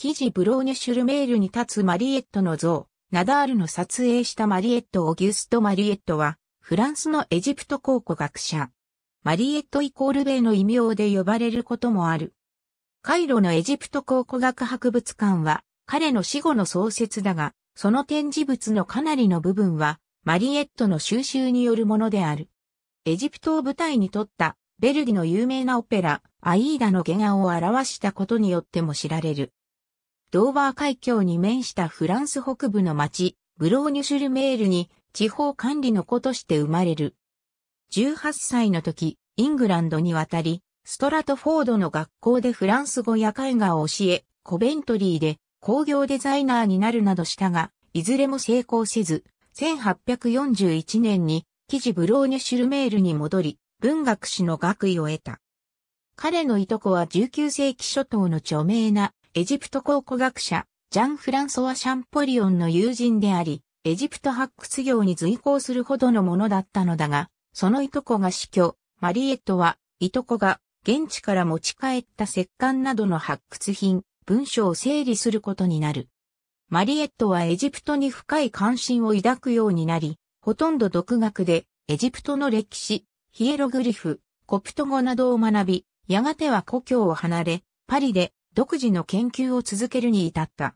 記事ブローニュシュルメールに立つマリエットの像、ナダールの撮影したマリエット・オギュスト・マリエットは、フランスのエジプト考古学者。マリエットイコールベイの異名で呼ばれることもある。カイロのエジプト考古学博物館は、彼の死後の創設だが、その展示物のかなりの部分は、マリエットの収集によるものである。エジプトを舞台に撮った、ベルディの有名なオペラ、アイーダの原画を表したことによっても知られる。ドーバー海峡に面したフランス北部の町、ブローニュシュルメールに地方管理の子として生まれる。18歳の時、イングランドに渡り、ストラトフォードの学校でフランス語や絵画を教え、コベントリーで工業デザイナーになるなどしたが、いずれも成功せず、1841年に記事ブローニュシュルメールに戻り、文学史の学位を得た。彼のいとこは19世紀初頭の著名なエジプト考古学者、ジャン・フランソワ・シャンポリオンの友人であり、エジプト発掘業に随行するほどのものだったのだが、そのいとこが死去、マリエットは、いとこが現地から持ち帰った石棺などの発掘品、文書を整理することになる。マリエットはエジプトに深い関心を抱くようになり、ほとんど独学でエジプトの歴史、ヒエログリフ、コプト語などを学び、やがては故郷を離れ、パリで独自の研究を続けるに至った。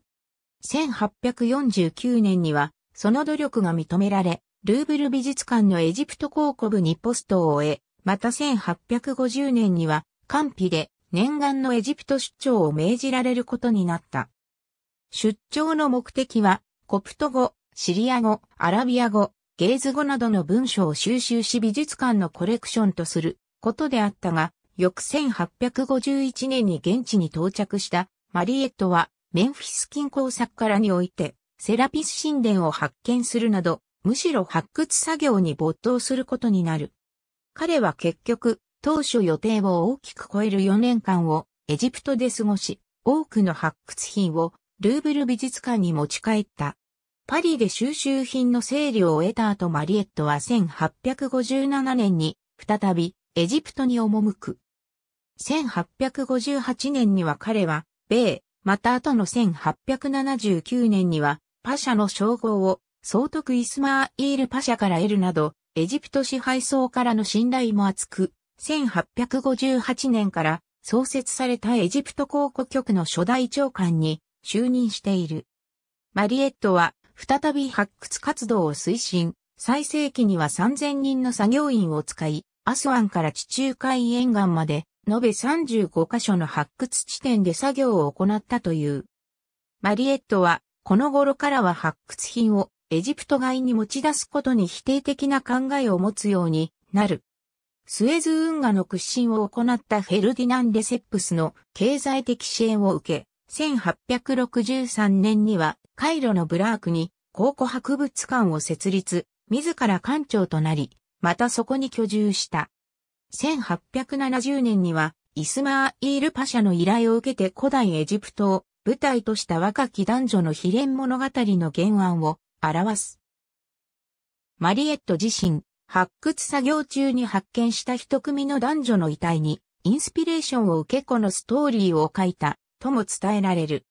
1849年には、その努力が認められ、ルーブル美術館のエジプト考古部にポストを終え、また1850年には、官費で念願のエジプト出張を命じられることになった。出張の目的は、コプト語、シリア語、アラビア語、ゲーズ語などの文章を収集し美術館のコレクションとすることであったが、翌1851年に現地に到着したマリエットはメンフィス近郊作からにおいてセラピス神殿を発見するなど、むしろ発掘作業に没頭することになる。彼は結局、当初予定を大きく超える4年間をエジプトで過ごし、多くの発掘品をルーブル美術館に持ち帰った。パリで収集品の整理を得た後マリエットは1857年に再びエジプトに赴く。1858年には彼は、米、また後の1879年には、パシャの称号を、総督イスマーイールパシャから得るなど、エジプト支配層からの信頼も厚く、1858年から創設されたエジプト考古局の初代長官に就任している。マリエットは再び発掘活動を推進、最盛期には3000人の作業員を使い、アスワンから地中海沿岸まで延べ35箇所の発掘地点で作業を行ったという。マリエットは、この頃からは発掘品をエジプト外に持ち出すことに否定的な考えを持つようになる。スエズ運河の屈伸を行ったフェルディナンデ・セップスの経済的支援を受け、1863年にはカイロのブラークに考古博物館を設立、自ら館長となり、またそこに居住した。1870年には、イスマーイールパシャの依頼を受けて古代エジプトを舞台とした若き男女の秘伝物語の原案を表す。マリエット自身、発掘作業中に発見した一組の男女の遺体に、インスピレーションを受けこのストーリーを書いた、とも伝えられる。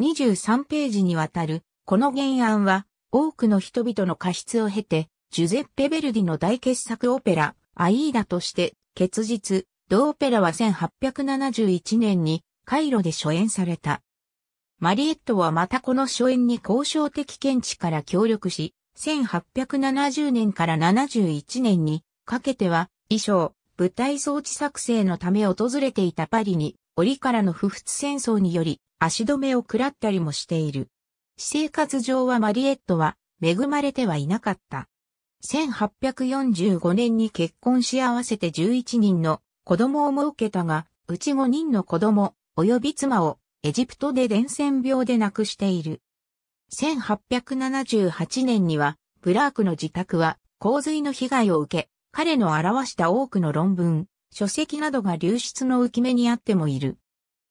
23ページにわたる、この原案は、多くの人々の過失を経て、ジュゼッペ・ベルディの大傑作オペラ、アイーダとして、結実、ドーペラは1871年にカイロで初演された。マリエットはまたこの初演に交渉的見地から協力し、1870年から71年にかけては衣装、舞台装置作成のため訪れていたパリに折からの不仏戦争により足止めを食らったりもしている。私生活上はマリエットは恵まれてはいなかった。1845年に結婚し合わせて11人の子供を設けたが、うち5人の子供、及び妻をエジプトで伝染病で亡くしている。1878年には、ブラークの自宅は洪水の被害を受け、彼の表した多くの論文、書籍などが流出の浮き目にあってもいる。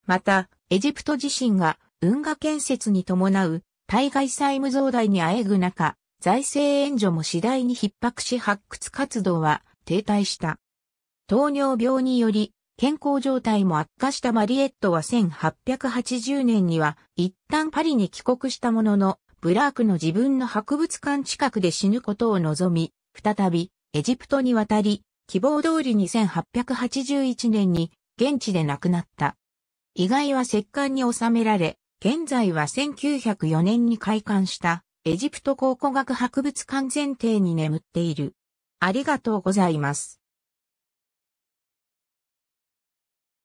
また、エジプト自身が運河建設に伴う対外債務増大にあえぐ中、財政援助も次第に逼迫し発掘活動は停滞した。糖尿病により健康状態も悪化したマリエットは1880年には一旦パリに帰国したものの、ブラークの自分の博物館近くで死ぬことを望み、再びエジプトに渡り、希望通りに1881年に現地で亡くなった。意外は石棺に収められ、現在は1904年に開館したエジプト考古学博物館前提に眠っている。ありがとうございます。